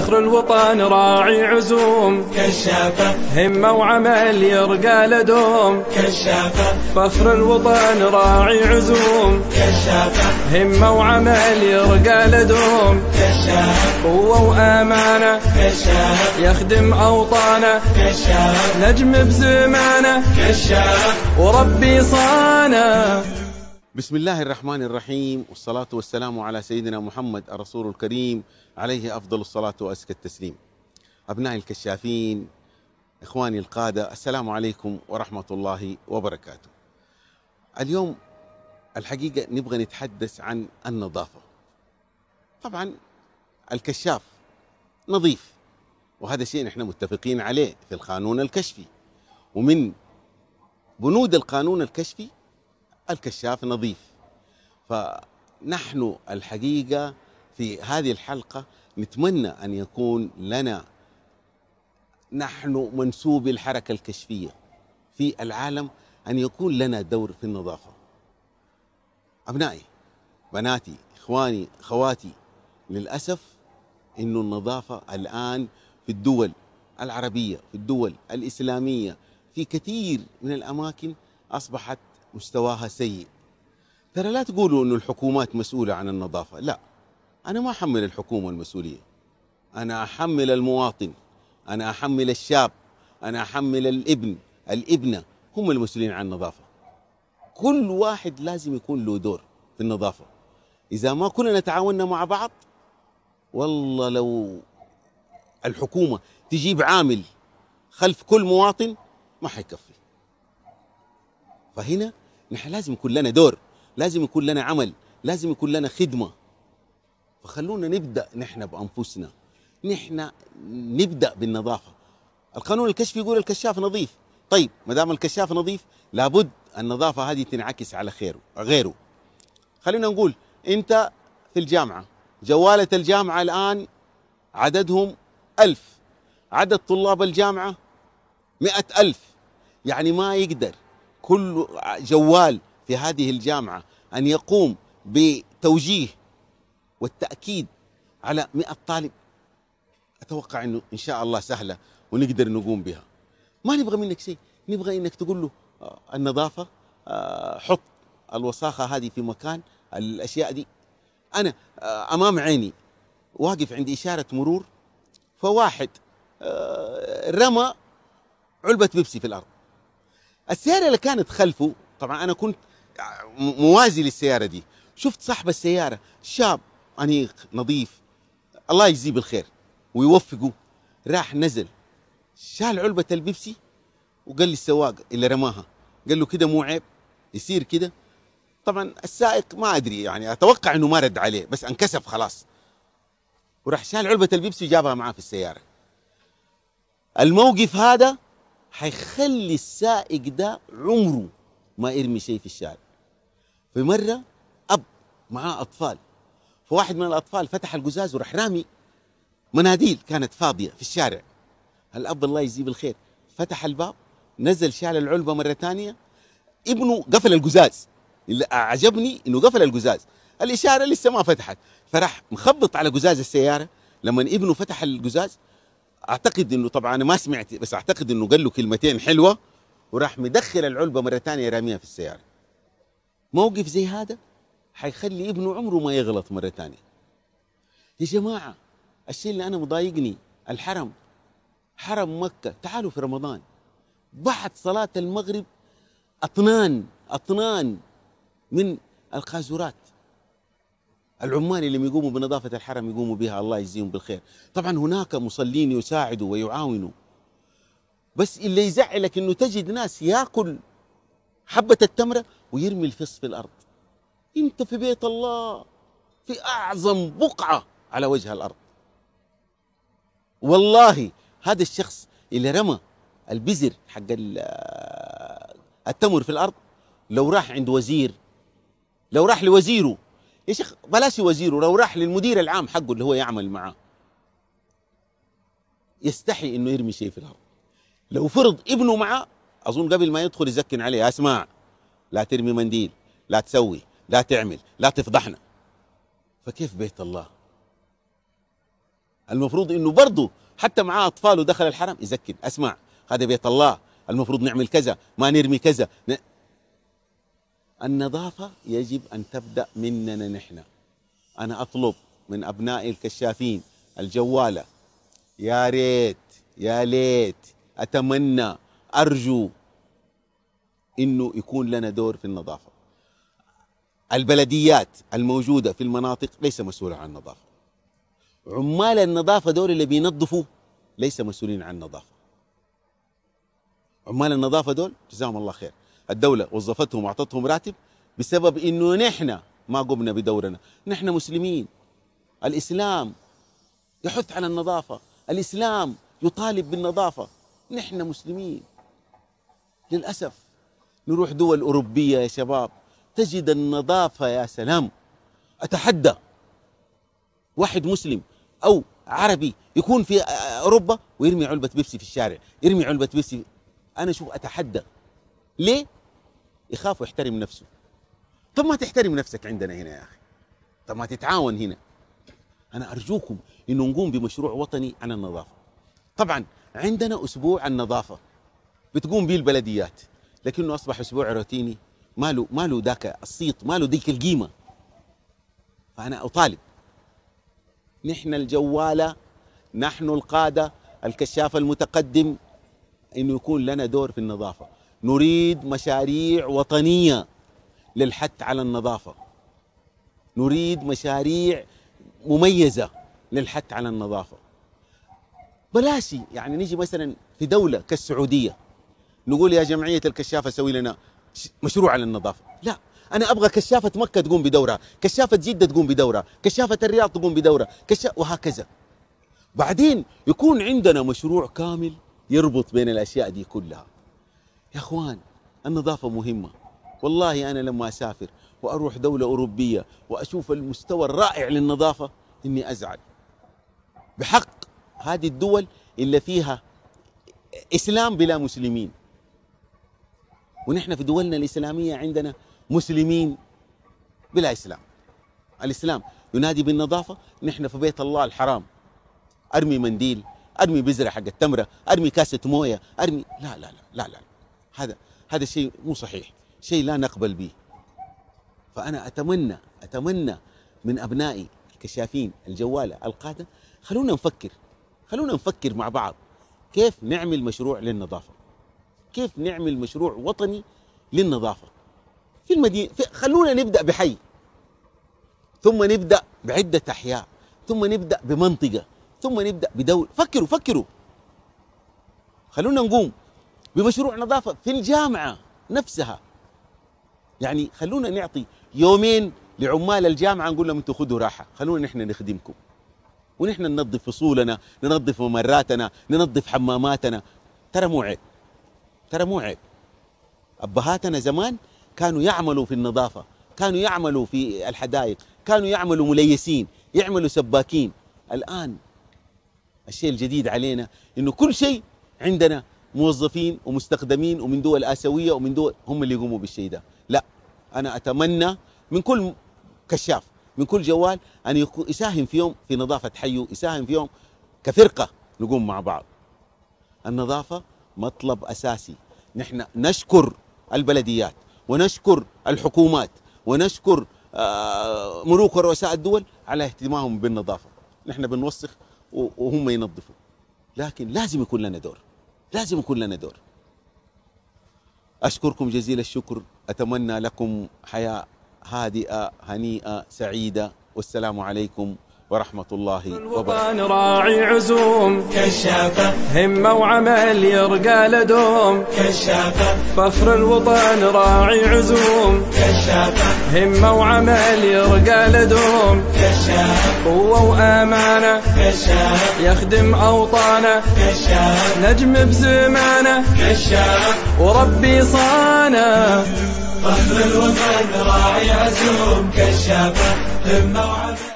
فخر الوطن راعي عزوم كشافة همة وعمل يرقى لدوم كشافة فخر الوطن راعي عزوم كشافة همة وعمل يرقى لدوم كشافة قوة وأمانة كشافة يخدم أوطانه كشافة نجم بزمانه كشافة وربي صانه بسم الله الرحمن الرحيم والصلاة والسلام على سيدنا محمد الرسول الكريم عليه أفضل الصلاة وأزكى التسليم أبنائي الكشافين إخواني القادة السلام عليكم ورحمة الله وبركاته اليوم الحقيقة نبغى نتحدث عن النظافة طبعا الكشاف نظيف وهذا شيء نحن متفقين عليه في القانون الكشفي ومن بنود القانون الكشفي الكشاف نظيف فنحن الحقيقة في هذه الحلقة نتمنى أن يكون لنا نحن منسوبي الحركة الكشفية في العالم أن يكون لنا دور في النظافة أبنائي بناتي إخواني خواتي للأسف أن النظافة الآن في الدول العربية في الدول الإسلامية في كثير من الأماكن أصبحت مستواها سيء ترى لا تقولوا أن الحكومات مسؤولة عن النظافة لا أنا ما أحمل الحكومة المسؤولية أنا أحمل المواطن أنا أحمل الشاب أنا أحمل الابن الابنة هم المسؤولين عن النظافة كل واحد لازم يكون له دور في النظافة إذا ما كلنا تعاوننا مع بعض والله لو الحكومة تجيب عامل خلف كل مواطن ما حيكفي فهنا نحن لازم يكون لنا دور لازم يكون لنا عمل لازم يكون لنا خدمه فخلونا نبدا نحن بانفسنا نحن نبدا بالنظافه القانون الكشفي يقول الكشاف نظيف طيب ما دام الكشاف نظيف لابد النظافه هذه تنعكس على خيره غيره خلينا نقول انت في الجامعه جواله الجامعه الان عددهم ألف عدد طلاب الجامعه مئة ألف يعني ما يقدر كل جوال في هذه الجامعة أن يقوم بتوجيه والتأكيد على 100 طالب أتوقع أنه إن شاء الله سهلة ونقدر نقوم بها ما نبغى منك شيء نبغى أنك تقول له آه، النظافة آه، حط الوساخة هذه في مكان الأشياء دي أنا آه، أمام عيني واقف عند إشارة مرور فواحد رمى علبة بيبسي في الأرض السياره اللي كانت خلفه طبعا انا كنت موازي للسياره دي شفت صاحب السياره شاب انيق نظيف الله يجزيه بالخير ويوفقه راح نزل شال علبه البيبسي وقال للسواق اللي رماها قال له كده مو عيب يصير كده طبعا السائق ما ادري يعني اتوقع انه ما رد عليه بس انكسف خلاص وراح شال علبه البيبسي وجابها معاه في السياره الموقف هذا حيخلي السائق ده عمره ما يرمي شيء في الشارع في مره اب معاه اطفال فواحد من الاطفال فتح القزاز وراح رامي مناديل كانت فاضيه في الشارع الاب الله يجزيه بالخير فتح الباب نزل شال العلبه مره ثانيه ابنه قفل القزاز اللي اعجبني انه قفل القزاز الاشاره لسه ما فتحت فراح مخبط على قزاز السياره لما ابنه فتح القزاز اعتقد انه طبعا انا ما سمعت بس اعتقد انه قال له كلمتين حلوه وراح مدخل العلبه مره ثانيه راميها في السياره موقف زي هذا حيخلي ابنه عمره ما يغلط مره ثانيه يا جماعه الشيء اللي انا مضايقني الحرم حرم مكه تعالوا في رمضان بعد صلاه المغرب اطنان اطنان من القاذورات العمال اللي يقوموا بنظافة الحرم يقوموا بها الله يجزيهم بالخير طبعا هناك مصلين يساعدوا ويعاونوا بس اللي يزعلك انه تجد ناس ياكل حبة التمرة ويرمي الفص في الأرض انت في بيت الله في أعظم بقعة على وجه الأرض والله هذا الشخص اللي رمى البزر حق التمر في الأرض لو راح عند وزير لو راح لوزيره يا شيخ بلاش وزيره لو راح للمدير العام حقه اللي هو يعمل معاه يستحي انه يرمي شيء في الارض لو فرض ابنه معاه اظن قبل ما يدخل يزكن عليه اسمع لا ترمي منديل لا تسوي لا تعمل لا تفضحنا فكيف بيت الله المفروض انه برضه حتى معاه اطفاله دخل الحرم يزكن اسمع هذا بيت الله المفروض نعمل كذا ما نرمي كذا النظافة يجب أن تبدأ مننا نحن أنا أطلب من أبنائي الكشافين الجوالة يا ريت يا ليت أتمنى أرجو إنه يكون لنا دور في النظافة البلديات الموجودة في المناطق ليس مسؤولة عن النظافة عمال النظافة دول اللي بينظفوا ليس مسؤولين عن النظافة عمال النظافة دول جزاهم الله خير الدوله وظفتهم واعطتهم راتب بسبب انه نحن ما قمنا بدورنا نحن مسلمين الاسلام يحث على النظافه الاسلام يطالب بالنظافه نحن مسلمين للاسف نروح دول اوروبيه يا شباب تجد النظافه يا سلام اتحدى واحد مسلم او عربي يكون في اوروبا ويرمي علبه بيبسي في الشارع يرمي علبه بيبسي انا شوف اتحدى ليه يخاف ويحترم نفسه طب ما تحترم نفسك عندنا هنا يا اخي طب ما تتعاون هنا انا ارجوكم انه نقوم بمشروع وطني عن النظافه طبعا عندنا اسبوع النظافه بتقوم به البلديات لكنه اصبح اسبوع روتيني ما له ما له ذاك الصيت ما له ذيك القيمه فانا اطالب نحن الجواله نحن القاده الكشاف المتقدم انه يكون لنا دور في النظافه نريد مشاريع وطنيه للحث على النظافه نريد مشاريع مميزه للحث على النظافه بلاشي يعني نيجي مثلا في دوله كالسعوديه نقول يا جمعيه الكشافه سوي لنا مشروع على النظافه لا انا ابغى كشافه مكه تقوم بدورها كشافه جده تقوم بدورها كشافه الرياض تقوم بدورها كشا... وهكذا بعدين يكون عندنا مشروع كامل يربط بين الاشياء دي كلها يا اخوان النظافه مهمه والله انا لما اسافر واروح دوله اوروبيه واشوف المستوى الرائع للنظافه اني ازعل بحق هذه الدول اللي فيها اسلام بلا مسلمين ونحن في دولنا الاسلاميه عندنا مسلمين بلا اسلام الاسلام ينادي بالنظافه نحن في بيت الله الحرام ارمي منديل ارمي بذره حق التمره ارمي كاسه مويه ارمي لا لا لا لا, لا. هذا هذا شيء مو صحيح شيء لا نقبل به فأنا أتمنى أتمنى من أبنائي الكشافين الجوالة القادة خلونا نفكر خلونا نفكر مع بعض كيف نعمل مشروع للنظافة كيف نعمل مشروع وطني للنظافة في المدينة في خلونا نبدأ بحي ثم نبدأ بعدة أحياء ثم نبدأ بمنطقة ثم نبدأ بدولة فكروا فكروا خلونا نقوم بمشروع نظافه في الجامعه نفسها يعني خلونا نعطي يومين لعمال الجامعه نقول لهم انتم خذوا راحه خلونا نحن نخدمكم ونحن ننظف فصولنا ننظف ممراتنا ننظف حماماتنا ترى مو عيب ترى مو عيب ابهاتنا زمان كانوا يعملوا في النظافه كانوا يعملوا في الحدائق كانوا يعملوا مليسين يعملوا سباكين الان الشيء الجديد علينا انه كل شيء عندنا موظفين ومستخدمين ومن دول اسيويه ومن دول هم اللي يقوموا بالشيء ده لا انا اتمنى من كل كشاف من كل جوال ان يساهم في يوم في نظافه حيه يساهم في يوم كفرقه نقوم مع بعض النظافه مطلب اساسي نحن نشكر البلديات ونشكر الحكومات ونشكر آه، ملوك ورؤساء الدول على اهتمامهم بالنظافه نحن بنوسخ وهم ينظفوا لكن لازم يكون لنا دور لازم يكون لنا دور أشكركم جزيل الشكر أتمنى لكم حياة هادئة هنيئة سعيدة والسلام عليكم ورحمة الله وبركاته راعي عزوم كشافة همة وعمل يرقى لدوم كشافة فخر الوطن راعي عزوم كشافة همة وعمل يرقى لدوم كشاف قوة وأمانة كشاف يخدم أوطانه كشاف نجم بزمانه كشاف وربي صانه فخر الوطن راعي عزوم كشافة همة وعمل